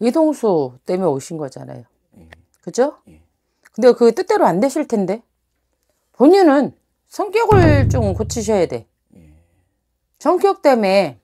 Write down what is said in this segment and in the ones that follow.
이동수 때문에 오신 거잖아요. 예. 그죠? 예. 근데 그 뜻대로 안 되실 텐데. 본인은 성격을 좀 고치셔야 돼. 예. 성격 때문에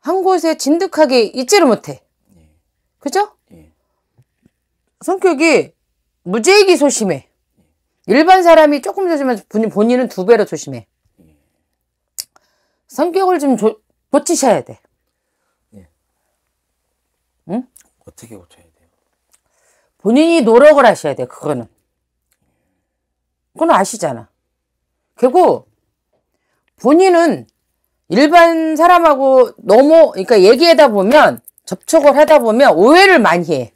한 곳에 진득하게 있지를 못해. 그죠? 성격이 무죄이기 소심해. 일반 사람이 조금 조심하면 본인, 본인은 두 배로 조심해. 성격을 좀 조, 고치셔야 돼. 응? 어떻게 고쳐야 돼요? 본인이 노력을 하셔야 돼요. 그거는. 그건 아시잖아. 그리 본인은 일반 사람하고 너무 그러니까 얘기하다 보면 접촉을 하다 보면 오해를 많이 해.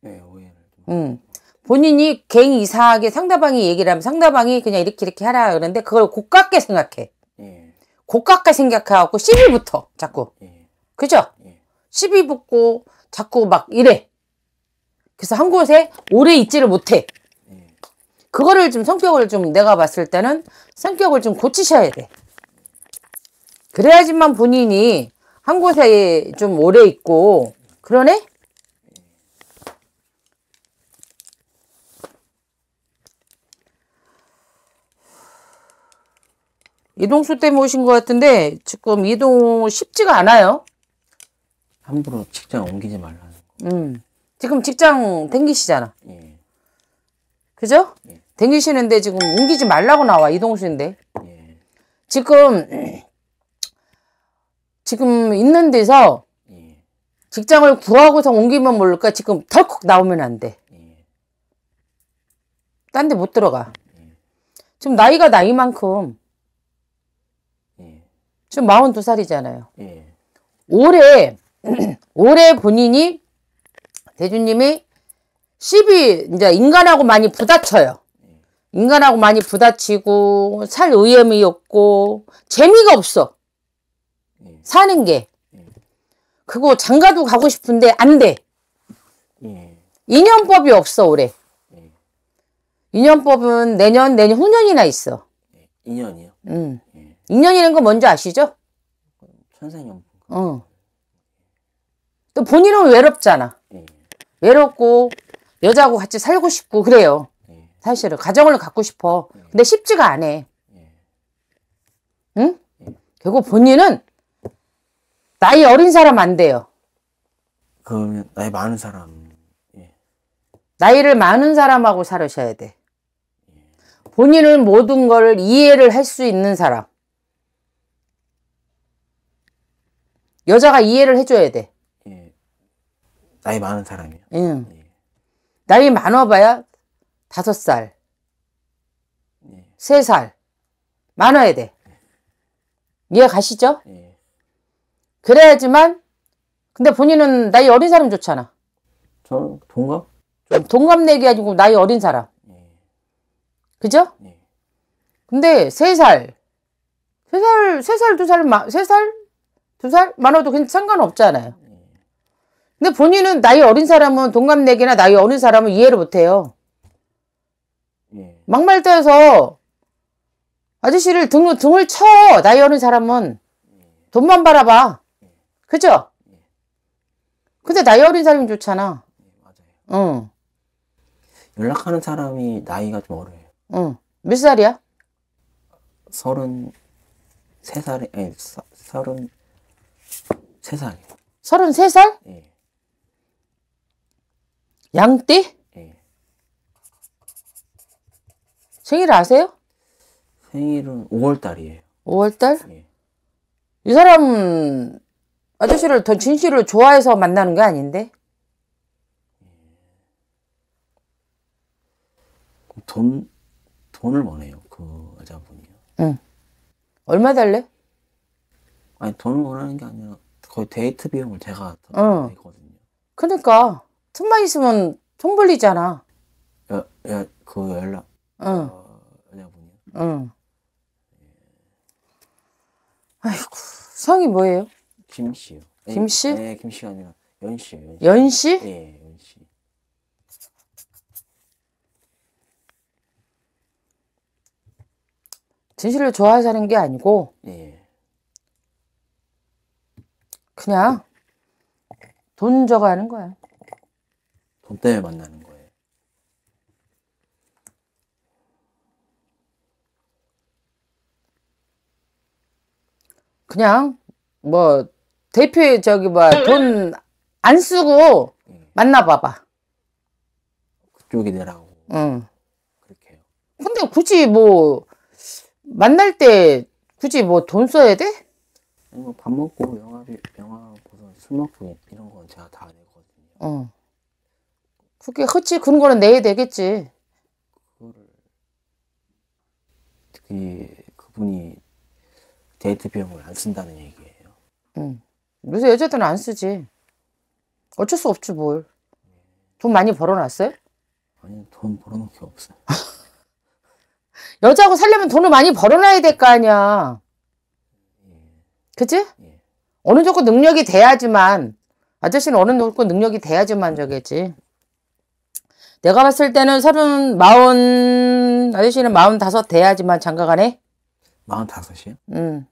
네, 오해를. 음. 본인이 갱 이상하게 상대방이 얘기를 하면 상대방이 그냥 이렇게 이렇게 하라 그러는데 그걸 고깝게 생각해. 예. 고깝게 생각하고 시비부터 자꾸. 예. 그죠? 예. 시비 붙고 자꾸 막 이래. 그래서 한 곳에 오래 있지를 못해. 그거를 좀 성격을 좀 내가 봤을 때는 성격을 좀 고치셔야 돼. 그래야지만 본인이 한 곳에 좀 오래 있고 그러네? 이동수 때문에 오신 것 같은데 지금 이동 쉽지가 않아요. 함부로 직장 옮기지 말라는 거. 음. 지금 직장 댕기시잖아. 예. 그죠? 예. 댕기시는데 지금 옮기지 말라고 나와 이동수인데. 예. 지금 지금 있는 데서 예. 직장을 구하고서 옮기면 모를까 지금 덜컥 나오면 안 돼. 예. 딴데 못 들어가. 예. 지금 나이가 나이만큼 예. 지금 42살이잖아요. 예. 올해 올해 본인이 대주님이 10이 제 인간하고 많이 부딪혀요. 인간하고 많이 부딪히고 살 의염이 없고 재미가 없어. 사는 게. 그거 장가도 가고 싶은데 안 돼. 인연법이 없어 올해. 인연법은 내년 내년 후년이나 있어. 인연이요? 응. 인연이라는 거 뭔지 아시죠? 천생연분. 어. 또 본인은 외롭잖아. 예. 외롭고 여자하고 같이 살고 싶고 그래요. 예. 사실은 가정을 갖고 싶어. 예. 근데 쉽지가 않아. 응? 결국 본인은 나이 어린 사람 안 돼요. 그러면 나이 많은 사람. 나이를 많은 사람하고 살으셔야 돼. 본인은 모든 걸 이해를 할 수 있는 사람. 여자가 이해를 해줘야 돼. 나이 많은 사람이요. 응. 예. 예. 나이 많아봐야 다섯 살, 예. 세 살, 많아야 돼. 예. 이해 가시죠? 예. 그래야지만, 근데 본인은 나이 어린 사람 좋잖아. 저 동갑? 동갑내기 아니고 나이 어린 사람. 그죠? 근데 세 살, 세 살, 세 살, 두 살, 세 살, 두 살 많아도 상관없잖아요. 근데 본인은 나이 어린 사람은 동갑내기나 나이 어린 사람은 이해를 못해요. 예. 막말 떠서 아저씨를 등, 등을 쳐 나이 어린 사람은 돈만 바라봐. 그죠? 근데 나이 어린 사람이 좋잖아. 예, 맞아요. 응. 연락하는 사람이 나이가 좀 어려요. 응. 몇 살이야? 서른 세살 아니 서른 세살 서른 세 살? 예. 양띠? 네. 생일 아세요? 생일은 5월달이에요. 5월달? 네. 예. 이 사람 아저씨를 더 진실로 좋아해서 만나는 게 아닌데? 돈, 돈을 원해요, 그 여자분이요. 응. 얼마 달래? 아니, 돈을 원하는 게 아니라 거의 데이트 비용을 제가 응. 거든요 그러니까. 틈만 있으면 총 벌리잖아. 야, 야, 그 연락. 응. 어, 여자 응. 아이고, 성이 뭐예요? 김 씨요. 예, 김 씨? 네, 김 씨가 아니라 연 씨요. 연 씨. 연연 예, 씨. 진실을 좋아하자는 게 아니고 예. 그냥 돈 저거 는 거야. 돈 때문에 만나는 거예요. 그냥 뭐 대표에 저기 뭐돈 안 쓰고 예. 만나봐봐. 그쪽이 되라고. 응. 그렇게 요 근데 굳이 뭐 만날 때 굳이 뭐 돈 써야 돼? 뭐 밥 먹고 영화 영화 보고 술 먹고 이런 건 제가 다 내거든요. 응. 그게 허치 그런 거는 내야 되겠지. 그거를 그 그분이 데이트 비용을 안 쓴다는 얘기예요. 응. 요새 여자들은 안 쓰지. 어쩔 수 없지 뭘. 돈 많이 벌어놨어요? 아니 돈 벌어놓은 게 없어요. 여자하고 살려면 돈을 많이 벌어놔야 될 거 아니야. 그치? 예. 어느 정도 능력이 돼야지만 아저씨는 어느 정도 능력이 돼야지만 저겠지. 내가 봤을 때는 서른 마흔 아저씨는 마흔 다섯 돼야지만 장가 가네. 마흔 다섯이요? 응.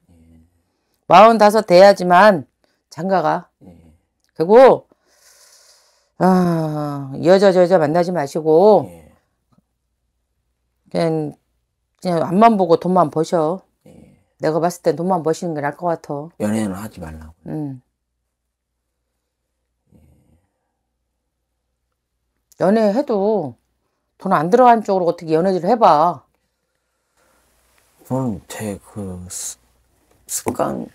마흔 다섯 돼야지만 장가가. 예. 그리고 아 여자 저자 만나지 마시고 예. 그냥 그냥 앞만 보고 돈만 버셔. 예. 내가 봤을 땐 돈만 버시는 게 나을 것 같아. 연애는 하지 말라고. 응. 연애해도 돈 안 들어간 쪽으로 어떻게 연애를 해봐. 그건 제그 습관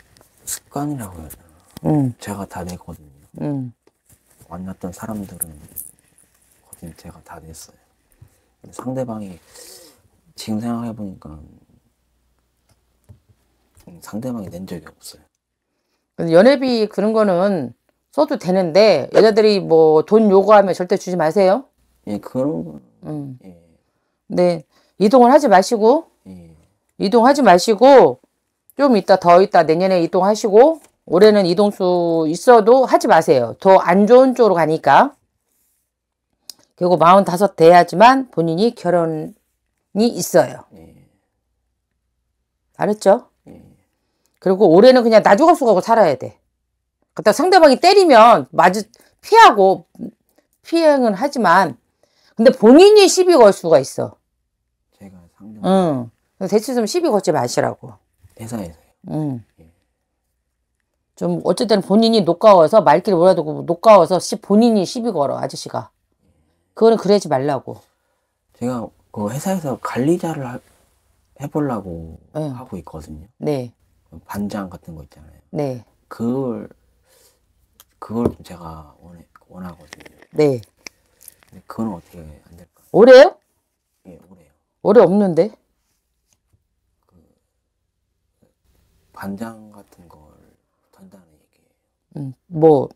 습관이라고 해야 되나. 음. 제가 다 내거든요. 음. 만났던 사람들은 거진 제가 다 냈어요. 상대방이 지금 생각해 보니까 상대방이 낸 적이 없어요. 연애비 그런 거는 써도 되는데 여자들이 뭐 돈 요구하면 절대 주지 마세요. 예, 그런 거. 음. 예. 네. 이동을 하지 마시고 예. 이동하지 마시고 좀 이따 더 이따 내년에 이동하시고 올해는 이동수 있어도 하지 마세요. 더 안 좋은 쪽으로 가니까. 그리고 45 돼야지만 본인이 결혼이 있어요. 예. 알았죠? 예. 그리고 올해는 그냥 나 죽어 수가고 살아야 돼. 그다 그러니까 상대방이 때리면 마주 피하고 피행은 하지만 근데 본인이 시비 걸 수가 있어. 제가 상대. 응. 대체 좀 시비 걸지 마시라고. 회사에서 응. 좀 어쨌든 본인이 녹가워서 말귀 몰아두고 녹가워서 시, 본인이 시비 걸어 아저씨가. 그거는 그러지 말라고. 제가 그 회사에서 관리자를 하, 해보려고 응. 하고 있거든요. 네. 반장 같은 거 있잖아요. 네. 그걸 그걸 제가 원해, 원하거든요. 네. 근데 그건 어떻게 안 될까요? 올해요? 예, 올해요. 올해 없는데? 그 반장 같은 걸 던다는 얘기예요. 음, 뭐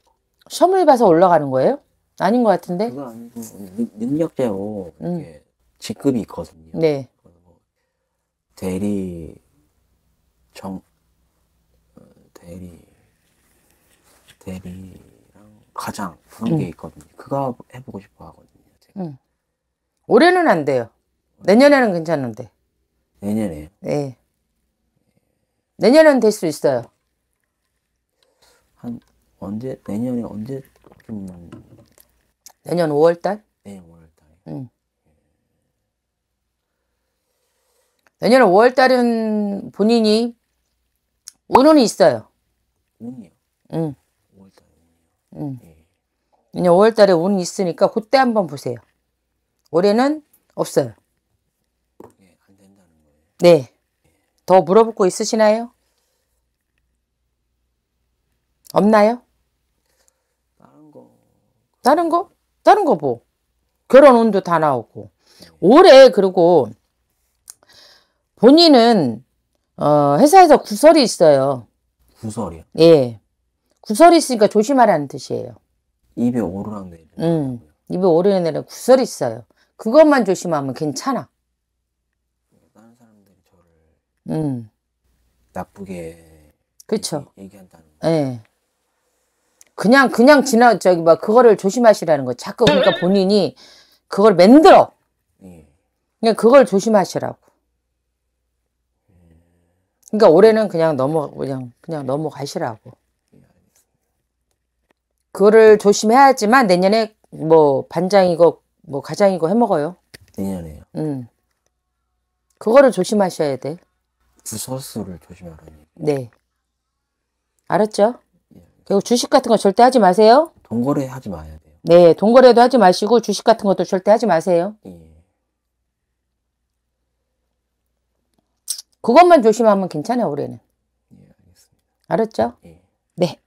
시험을 봐서 올라가는 거예요? 아닌 것 같은데? 그거 아니고 능- 능력제로 음. 직급이 있거든요. 네. 그리고 뭐, 대리 정 어, 대리 데뷔랑 가장 그런 게 있거든요. 그거 해보고 싶어 하거든요. 제가. 응. 올해는 안 돼요. 내년에는 괜찮은데. 내년에. 네. 내년엔 될수 있어요. 한 언제 내년에 언제쯤 내년 5월 달? 네, 5월 달. 응. 내년 5월 달은 본인이 운운 있어요. 운이요. 응. 음. 왜냐 5월달에 운이 있으니까 그때 한번 보세요. 올해는 없어요. 예, 안 된다는 거예요. 네. 더 물어볼 거 있으시나요? 없나요? 다른 거. 다른 거? 다른 거 뭐? 결혼 운도 다 나오고. 네. 올해 그리고 본인은 어, 회사에서 구설이 있어요. 구설이요? 예. 구설이 있으니까 조심하라는 뜻이에요. 입에 오르락내리락. 음, 입에 오르락내리락 구설이 있어요. 그것만 조심하면 괜찮아. 다른 사람들이 저를 음. 나쁘게 그쵸. 얘기, 한다는 거. 예. 그냥 그냥 지나 저기 막 그거를 조심하시라는 거. 자꾸 그러니까 본인이 그걸 만들어. 예. 그냥 그걸 조심하시라고. 그러니까 올해는 그냥 넘어 그냥 그냥 넘어가시라고. 그거를 조심해야지만 내년에 뭐 반장이고 뭐 가장이고 해 먹어요. 내년에요. 음. 그거를 조심하셔야 돼. 부서수를 조심하라니. 네. 알았죠? 그리고 주식 같은 거 절대 하지 마세요. 동거래 하지 마야 돼요. 네, 동거래도 하지 마시고 주식 같은 것도 절대 하지 마세요. 예. 그것만 조심하면 괜찮아요, 올해는. 예, 알겠습니다. 알았죠? 예. 네.